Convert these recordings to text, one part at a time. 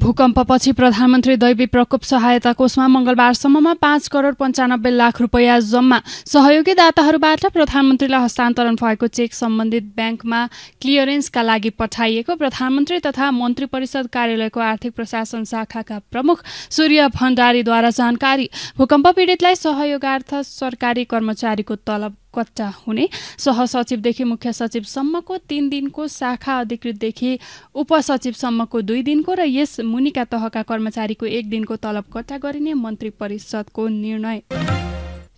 भूकम्पपछि प्रधानमन्त्री दैवी प्रकोप सहायता कोषमा मंगलबारसम्ममा पाँच करोड पन्चानब्बे लाख रुपियाँ जम्मा सहयोगी दाताहरूबाट प्रधानमन्त्रीलाई हस्तान्तरण भएको चेक सम्बन्धित ब्याङ्कमा क्लियरेन्सका लागि पठाइएको प्रधानमन्त्री तथा मन्त्री परिषद कार्यालयको आर्थिक प्रशासन शाखाका प्रमुख सूर्य भण्डारीद्वारा जानकारी भूकम्प पीडितलाई सहयोगार्थ सरकारी कर्मचारीको तलब कट्टा हुने सहसचिवदेखि मुख्य सचिवसम्मको तीन दिनको शाखा अधिकृतदेखि उपसचिवसम्मको दुई दिनको र यस मुनिका तहका कर्मचारीको एक दिनको तलब कट्टा गरिने मन्त्री परिषदको निर्णय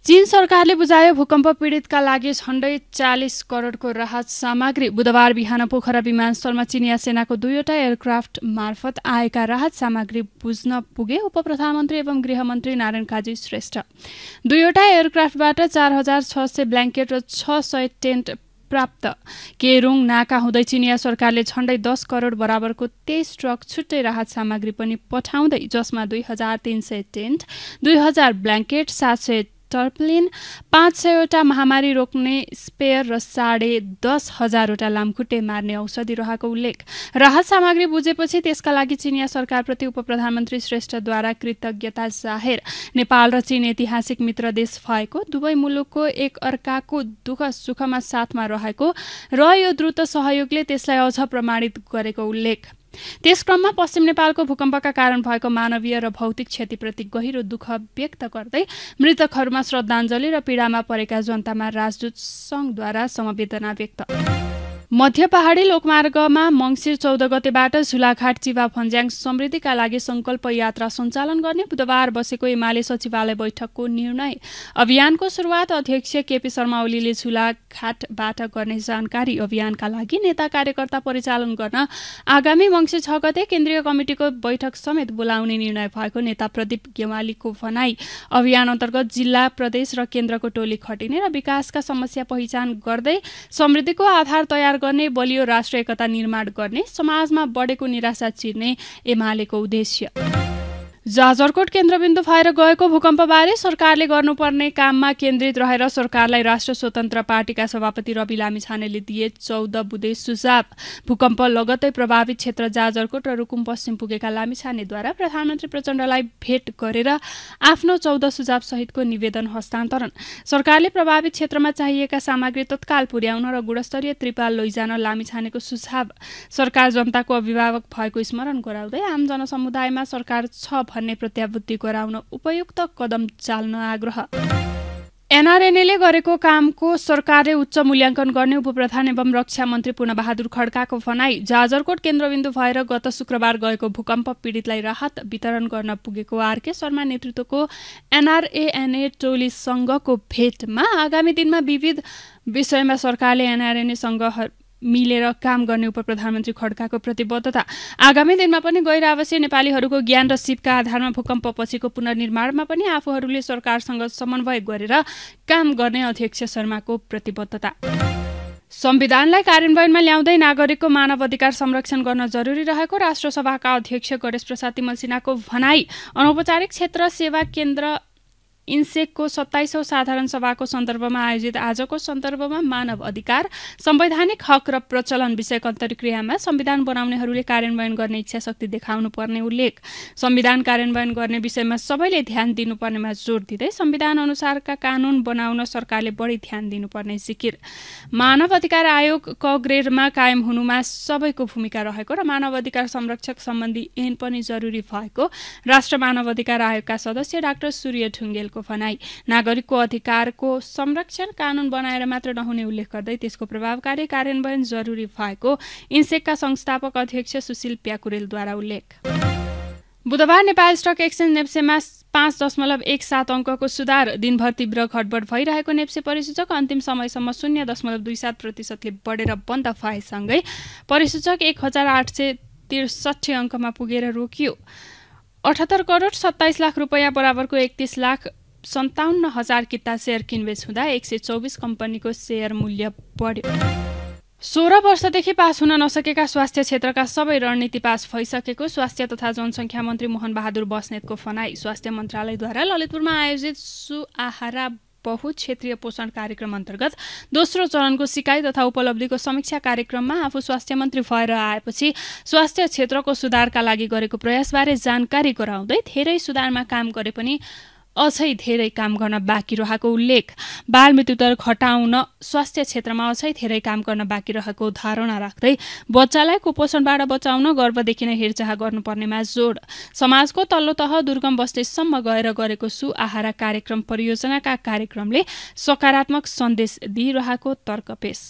चीन सरकारले बुझायो भूकम्प पीडितका लागि झण्डै चालिस करोडको राहत सामग्री बुधबार बिहान पोखरा विमानस्थलमा चिनिया सेनाको दुईवटा एयरक्राफ्ट मार्फत आएका राहत सामग्री बुझ्न पुगे उप प्रधानमन्त्री एवं गृहमन्त्री नारायण काजी श्रेष्ठ दुईवटा एयरक्राफ्टबाट चार हजार छ सय ब्ल्याङ्केट र छ सय टेन्ट प्राप्त केरुङ नाका हुँदै चिनिया सरकारले झण्डै दस करोड बराबरको तेइस ट्रक छुट्टै राहत सामग्री पनि पठाउँदै जसमा दुई हजार तिन सय टेन्ट दुई हजार ब्ल्याङ्केट सात सय टर्पलिन पाँच सयवटा महामारी रोक्ने स्पेयर र साढे दस हजारवटा लामखुट्टे मार्ने औषधि रहेको उल्लेख राहत सामग्री बुझेपछि त्यसका लागि चिनिया सरकारप्रति उप प्रधानमन्त्री श्रेष्ठद्वारा कृतज्ञता जाहेर नेपाल र चीन ऐतिहासिक मित्र देश भएको दुवै मुलुकको एक अर्काको दुःख सुखमा साथमा रहेको र यो द्रुत सहयोगले त्यसलाई अझ प्रमाणित गरेको उल्लेख क्रममा पश्चिम नेपालको भूकम्पका कारण भएको मानवीय र भौतिक क्षतिप्रति गहिरो दुःख व्यक्त गर्दै मृतकहरूमा श्रद्धाञ्जली र पीडामा परेका जनतामा राजदूत सङ्घद्वारा समवेदना व्यक्त मध्य पहाडी लोकमार्गमा मङ्सिर चौध गतेबाट झुलाघाट चिवा फन्ज्याङ समृद्धिका लागि संकल्प यात्रा सञ्चालन गर्ने बुधबार बसेको एमाले सचिवालय बैठकको निर्णय अभियानको सुरुवात अध्यक्ष केपी शर्मा ओलीले झुलाघाटबाट गर्ने जानकारी अभियानका लागि नेता कार्यकर्ता परिचालन गर्न आगामी मङ्सिर छ गते केन्द्रीय कमिटिको बैठक समेत बोलाउने निर्णय भएको नेता प्रदीप गेवालीको भनाई अभियान अन्तर्गत जिल्ला प्रदेश र केन्द्रको टोली खटिने र विकासका समस्या पहिचान गर्दै समृद्धिको आधार तयार गर्ने बलियो राष्ट्र एकता निर्माण गर्ने समाजमा बढेको निराशा चिर्ने एमालेको उद्देश्य जाजरकोट केन्द्रबिन्दु भएर गएको भूकम्पबारे सरकारले गर्नुपर्ने काममा केन्द्रित रहेर सरकारलाई राष्ट्र स्वतन्त्र पार्टीका सभापति रवि लामिछानेले दिए चौध बुधे सुझाव भूकम्प लगतै प्रभावित क्षेत्र जाजरकोट र रुकुम पश्चिम पुगेका लामिछानेद्वारा प्रधानमन्त्री प्रचण्डलाई भेट गरेर आफ्नो चौध सहितको निवेदन हस्तान्तरण सरकारले प्रभावित क्षेत्रमा चाहिएका सामग्री तत्काल पुर्याउन र गुणस्तरीय त्रिपाल लैजान लामिछानेको सुझाव सरकार जनताको अभिभावक भएको स्मरण गराउँदै आम जनसमुदायमा सरकार छ भन्ने प्रत्याभूति गराउन उपयुक्त कदम चाल्न आग्रह एनआरएनएले गरेको कामको सरकारले उच्च मूल्याङ्कन गर्ने उपप्रधान एवं रक्षा मन्त्री पूर्णबहादुर खड्काको भनाई जाजरकोट केन्द्रबिन्दु भएर गत शुक्रबार गएको भूकम्प पीडितलाई राहत वितरण गर्न पुगेको आरके शर्मा नेतृत्वको एनआरएएनए टोली सङ्घको भेटमा आगामी दिनमा विविध विषयमा सरकारले एनआरएनएसँग मिलेर काम गर्ने उप प्रधानमन्त्री खड्काको प्रतिबद्धता आगामी दिनमा पनि गैर आवासीय नेपालीहरूको ज्ञान र सिपका आधारमा भूकम्प पछिको पुनर्निर्माणमा पनि आफूहरूले सरकारसँग समन्वय गरेर काम गर्ने अध्यक्ष शर्माको प्रतिबद्धता संविधानलाई कार्यान्वयनमा ल्याउँदै नागरिकको मानव अधिकार संरक्षण गर्न जरुरी रहेको राष्ट्रसभाका अध्यक्ष गणेश प्रसाद तिमल सिन्हाको भनाई अनौपचारिक क्षेत्र सेवा केन्द्र इन्सेकको सत्ताइसौँ साधारण सभाको सन्दर्भमा आयोजित आजको सन्दर्भमा मानव अधिकार संवैधानिक हक र प्रचलन विषयक अन्तर्क्रियामा संविधान बनाउनेहरूले कार्यान्वयन गर्ने इच्छा शक्ति देखाउनु पर्ने उल्लेख संविधान कार्यान्वयन गर्ने विषयमा सबैले ध्यान दिनुपर्नेमा जोड दिँदै संविधान अनुसारका कानून बनाउन सरकारले बढी ध्यान दिनुपर्ने जिकिर मानव अधिकार आयोग क कायम हुनुमा सबैको भूमिका रहेको र मानव अधिकार संरक्षक सम्बन्धी ऐन पनि जरुरी भएको राष्ट्र मानव अधिकार आयोगका सदस्य डाक्टर सूर्य ढुङ्गेल गरेको भनाई नागरिकको अधिकारको संरक्षण कानून बनाएर मात्र नहुने उल्लेख गर्दै त्यसको प्रभावकारी कार्यान्वयन जरुरी भएको इन्सेकका संस्थापक अध्यक्ष सुशील प्याकुरेलद्वारा उल्लेख बुधबार नेपाल स्टक एक्सचेन्ज नेप्सेमा पाँच दशमलव एक सात अङ्कको सुधार दिनभर तीव्र घटबड भइरहेको नेप्से परिसूचक अन्तिम समयसम्म शून्य दशमलव दुई सात प्रतिशतले बढेर बन्द भएसँगै परिसूचक एक हजार आठ सय त्रिसठी अङ्कमा पुगेर रोकियो अठहत्तर करोड सत्ताइस लाख रुपियाँ बराबरको एकतिस लाख सन्ताउन्न हजार किता सेयर किनबेच हुँदा एक सय चौबिस कम्पनीको सेयर मूल्य बढ्यो सोह्र वर्षदेखि पास हुन नसकेका स्वास्थ्य क्षेत्रका सबै रणनीति पास भइसकेको स्वास्थ्य तथा जनसङ्ख्या मन्त्री मोहन बहादुर बस्नेतको फनाई स्वास्थ्य मन्त्रालयद्वारा ललितपुरमा आयोजित सुआहारा बहुक्षेत्रीय पोषण कार्यक्रम अन्तर्गत दोस्रो चरणको सिकाइ तथा उपलब्धिको समीक्षा कार्यक्रममा आफू स्वास्थ्य मन्त्री भएर आएपछि स्वास्थ्य क्षेत्रको सुधारका लागि गरेको प्रयासबारे जानकारी गराउँदै धेरै सुधारमा काम गरे पनि अझै धेरै काम गर्न बाँकी रहेको उल्लेख बाल मृत्युदर घटाउन स्वास्थ्य क्षेत्रमा अझै धेरै काम गर्न बाँकी रहेको धारणा राख्दै बच्चालाई कुपोषणबाट बचाउन गर्भदेखि नै हेरचाह गर्नुपर्नेमा जोड समाजको तल्लो तह दुर्गम बस्तीसम्म गएर गरेको आहार कार्यक्रम परियोजनाका कार्यक्रमले सकारात्मक सन्देश दिइरहेको तर्क पेश